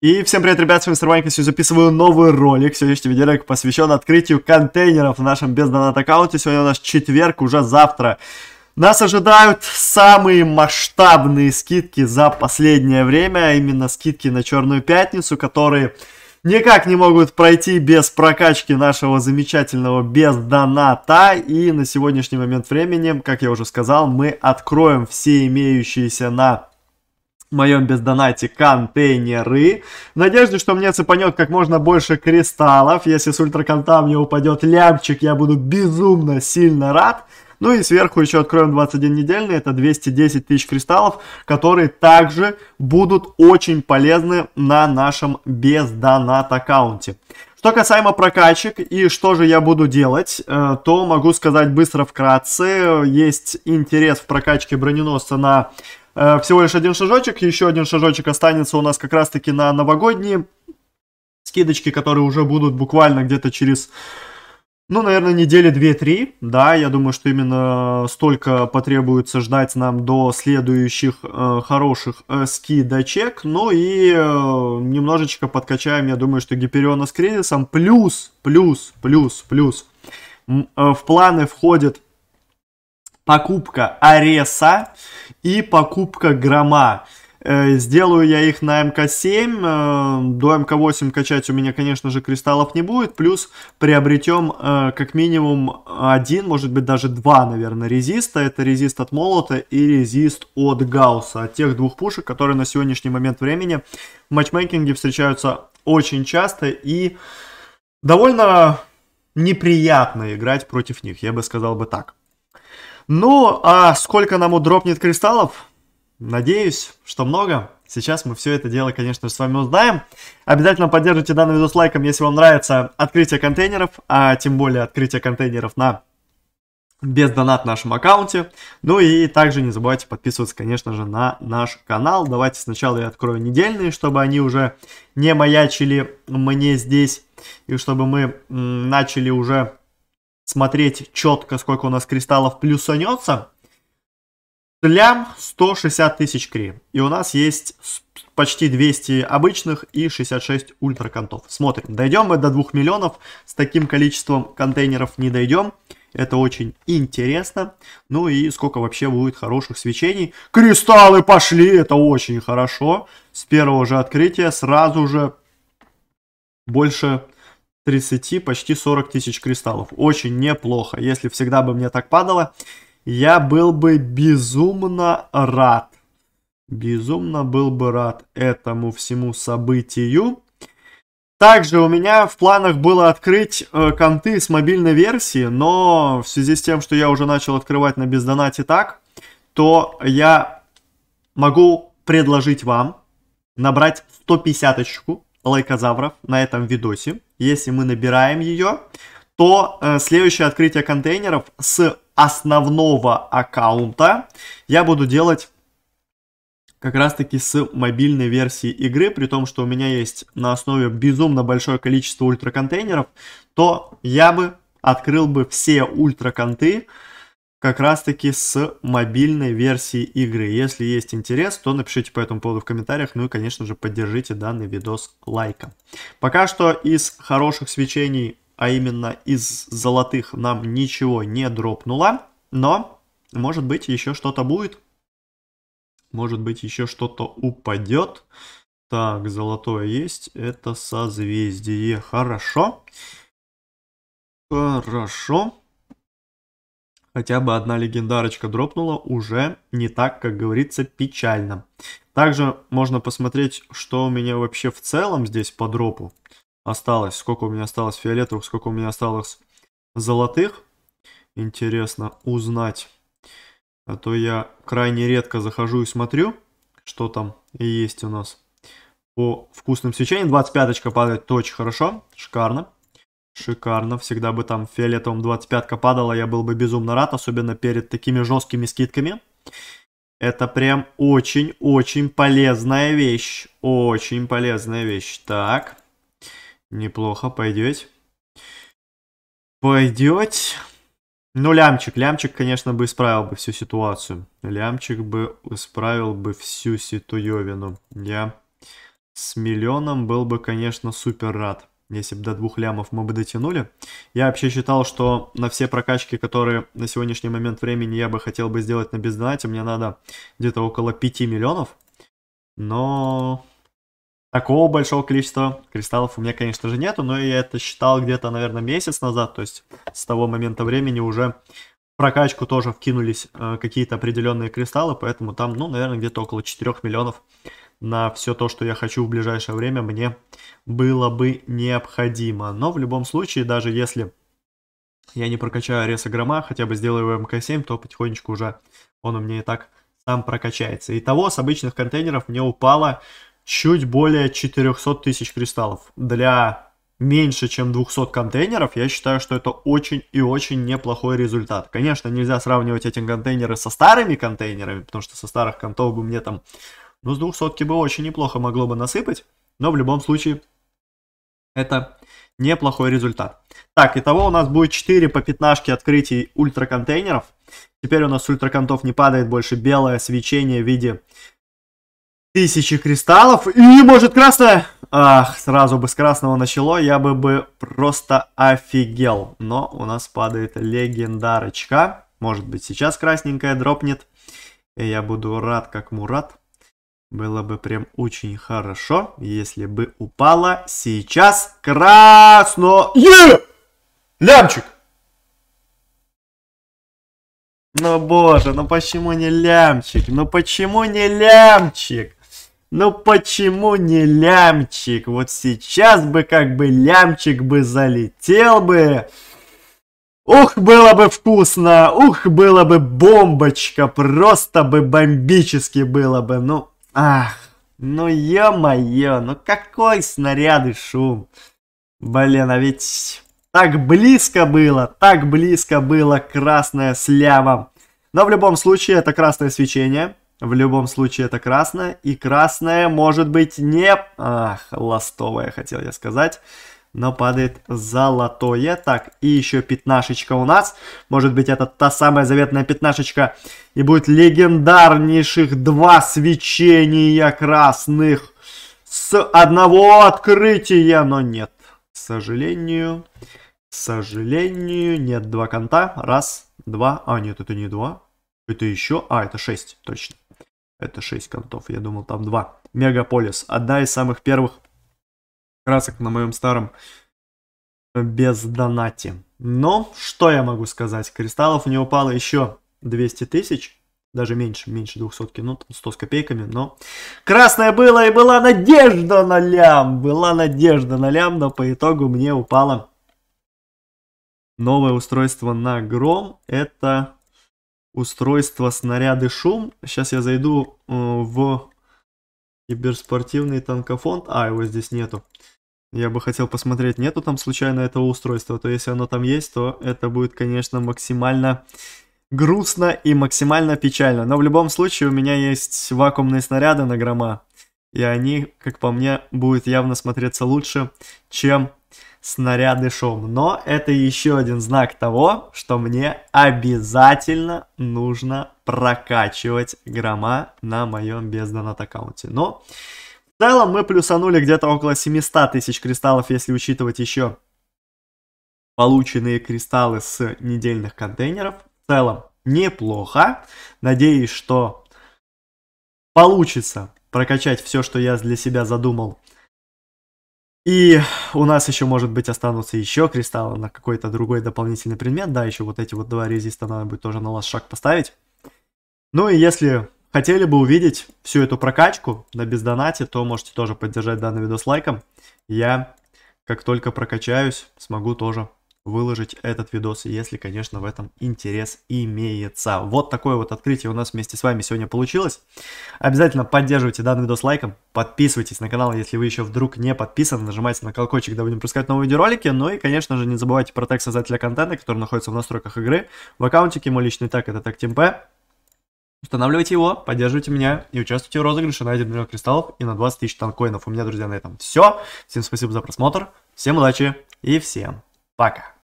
И всем привет, ребят, с вами Старванька, сегодня записываю новый ролик, сегодняшний видеоролик посвящен открытию контейнеров в нашем бездонат аккаунте, сегодня у нас четверг, уже завтра. Нас ожидают самые масштабные скидки за последнее время, а именно скидки на Черную Пятницу, которые никак не могут пройти без прокачки нашего замечательного бездоната. И на сегодняшний момент времени, как я уже сказал, мы откроем все имеющиеся на в моем бездонате контейнеры. В надежде, что мне цепанет как можно больше кристаллов. Если с ультраконта мне упадет лямчик, я буду безумно сильно рад. Ну и сверху еще откроем 21 недельный, это 210 тысяч кристаллов, которые также будут очень полезны на нашем бездонат аккаунте. Что касаемо прокачек и что же я буду делать, э, то могу сказать быстро вкратце. Есть интерес в прокачке броненосца на э, всего лишь один шажочек. Еще один шажочек останется у нас как раз-таки на новогодние скидочки, которые уже будут буквально где-то через ну, наверное, недели 2-3, да, я думаю, что именно столько потребуется ждать нам до следующих э, хороших э, скидочек, ну и э, немножечко подкачаем, я думаю, что Гипериона с кризисом, плюс, плюс, плюс, плюс, э, в планы входит покупка Ареса и покупка Грома. Э, сделаю я их на МК-7, э, до МК-8 качать у меня, конечно же, кристаллов не будет, плюс приобретем э, как минимум один, может быть даже два, наверное, резиста. Это резист от молота и резист от гаусса, от тех двух пушек, которые на сегодняшний момент времени в матчмейкинге встречаются очень часто и довольно неприятно играть против них, я бы сказал бы так. Ну, а сколько нам удропнет кристаллов, Надеюсь, что много. Сейчас мы все это дело, конечно же, с вами узнаем. Обязательно поддержите данный видос лайком, если вам нравится открытие контейнеров, а тем более открытие контейнеров на без донат в нашем аккаунте. Ну и также не забывайте подписываться, конечно же, на наш канал. Давайте сначала я открою недельные, чтобы они уже не маячили мне здесь. И чтобы мы начали уже смотреть четко, сколько у нас кристаллов плюсанется лям 160 тысяч кри. И у нас есть почти 200 обычных и 66 ультра Смотрим, дойдем мы до 2 миллионов. С таким количеством контейнеров не дойдем. Это очень интересно. Ну и сколько вообще будет хороших свечений. Кристаллы пошли, это очень хорошо. С первого же открытия сразу же больше 30, почти 40 тысяч кристаллов. Очень неплохо. Если всегда бы мне так падало, я был бы безумно рад. Безумно был бы рад этому всему событию. Также у меня в планах было открыть э, конты с мобильной версии, но в связи с тем, что я уже начал открывать на бездонате так, то я могу предложить вам набрать 150 очку лайкозавров на этом видосе. Если мы набираем ее, то э, следующее открытие контейнеров с основного аккаунта я буду делать как раз таки с мобильной версии игры, при том, что у меня есть на основе безумно большое количество ультраконтейнеров, то я бы открыл бы все ультраконты как раз таки с мобильной версии игры. Если есть интерес, то напишите по этому поводу в комментариях, ну и, конечно же, поддержите данный видос лайком. Пока что из хороших свечений а именно из золотых нам ничего не дропнуло, но, может быть, еще что-то будет. Может быть, еще что-то упадет. Так, золотое есть. Это созвездие. Хорошо. Хорошо. Хотя бы одна легендарочка дропнула. Уже не так, как говорится, печально. Также можно посмотреть, что у меня вообще в целом здесь по дропу осталось, сколько у меня осталось фиолетовых, сколько у меня осталось золотых. Интересно узнать. А то я крайне редко захожу и смотрю, что там есть у нас. По вкусным свечениям 25-очка падает, то очень хорошо, шикарно. Шикарно, всегда бы там фиолетовым 25-ка падала, я был бы безумно рад, особенно перед такими жесткими скидками. Это прям очень-очень полезная вещь. Очень полезная вещь. Так. Неплохо, пойдете. Пойдете. Ну, лямчик. Лямчик, конечно, бы исправил бы всю ситуацию. Лямчик бы исправил бы всю ситуевину. Я с миллионом был бы, конечно, супер рад. Если бы до двух лямов мы бы дотянули. Я вообще считал, что на все прокачки, которые на сегодняшний момент времени я бы хотел бы сделать на бездонате, мне надо где-то около 5 миллионов. Но Такого большого количества кристаллов у меня, конечно же, нету, но я это считал где-то, наверное, месяц назад, то есть с того момента времени уже в прокачку тоже вкинулись э, какие-то определенные кристаллы, поэтому там, ну, наверное, где-то около 4 миллионов на все то, что я хочу в ближайшее время, мне было бы необходимо. Но в любом случае, даже если я не прокачаю Грома, хотя бы сделаю МК-7, то потихонечку уже он у меня и так сам прокачается. Итого с обычных контейнеров мне упало чуть более 400 тысяч кристаллов. Для меньше, чем 200 контейнеров, я считаю, что это очень и очень неплохой результат. Конечно, нельзя сравнивать эти контейнеры со старыми контейнерами, потому что со старых контов бы мне там, ну, с 200 бы очень неплохо могло бы насыпать, но в любом случае это неплохой результат. Так, итого у нас будет 4 по пятнашке открытий ультраконтейнеров. Теперь у нас с ультраконтов не падает больше белое свечение в виде тысячи кристаллов. И может красная? Ах, сразу бы с красного начало, я бы бы просто офигел. Но у нас падает легендарочка. Может быть сейчас красненькая дропнет. И я буду рад как Мурат. Было бы прям очень хорошо, если бы упала сейчас красно... Лямчик! Ну боже, ну почему не лямчик? Ну почему не лямчик? Ну почему не лямчик? Вот сейчас бы как бы лямчик бы залетел бы. Ух, было бы вкусно! Ух, было бы бомбочка! Просто бы бомбически было бы! Ну, ах, ну ё-моё, ну какой снаряды шум! Блин, а ведь так близко было, так близко было красное с лямом. Но в любом случае это красное свечение. В любом случае это красное. И красное может быть не... Ах, ластовое хотел я сказать. Но падает золотое. Так, и еще пятнашечка у нас. Может быть это та самая заветная пятнашечка. И будет легендарнейших два свечения красных. С одного открытия. Но нет, к сожалению... К сожалению, нет два конта. Раз, два. А, нет, это не два. Это еще... А, это шесть точно. Это 6 контов, я думал, там 2. Мегаполис. Одна из самых первых красок на моем старом э, бездонате. Но, что я могу сказать? Кристаллов не упало еще 200 тысяч. Даже меньше, меньше 200, ну, там 100 с копейками, но... красное было и была надежда на лям! Была надежда на лям, но по итогу мне упало новое устройство на гром. Это Устройства, снаряды шум. Сейчас я зайду э, в киберспортивный танкофонд. А, его здесь нету. Я бы хотел посмотреть, нету там случайно этого устройства. То если оно там есть, то это будет, конечно, максимально грустно и максимально печально. Но в любом случае у меня есть вакуумные снаряды на грома. И они, как по мне, будут явно смотреться лучше, чем снаряды шум. Но это еще один знак того, что мне обязательно нужно прокачивать грома на моем бездонат аккаунте. Но в целом мы плюсанули где-то около 700 тысяч кристаллов, если учитывать еще полученные кристаллы с недельных контейнеров. В целом неплохо. Надеюсь, что получится прокачать все, что я для себя задумал и у нас еще, может быть, останутся еще кристаллы на какой-то другой дополнительный предмет. Да, еще вот эти вот два резиста надо будет тоже на лast шаг поставить. Ну и если хотели бы увидеть всю эту прокачку на бездонате, то можете тоже поддержать данный видос лайком. Я, как только прокачаюсь, смогу тоже выложить этот видос, если, конечно, в этом интерес имеется. Вот такое вот открытие у нас вместе с вами сегодня получилось. Обязательно поддерживайте данный видос лайком, подписывайтесь на канал, если вы еще вдруг не подписаны, нажимайте на колокольчик, дабы не пропускать новые видеоролики. Ну и, конечно же, не забывайте про тег создателя контента, который находится в настройках игры. В аккаунтике мой личный так это TagTimP. Устанавливайте его, поддерживайте меня и участвуйте в розыгрыше на 1 миллион кристаллов и на 20 тысяч танкоинов. У меня, друзья, на этом все. Всем спасибо за просмотр, всем удачи и всем пока.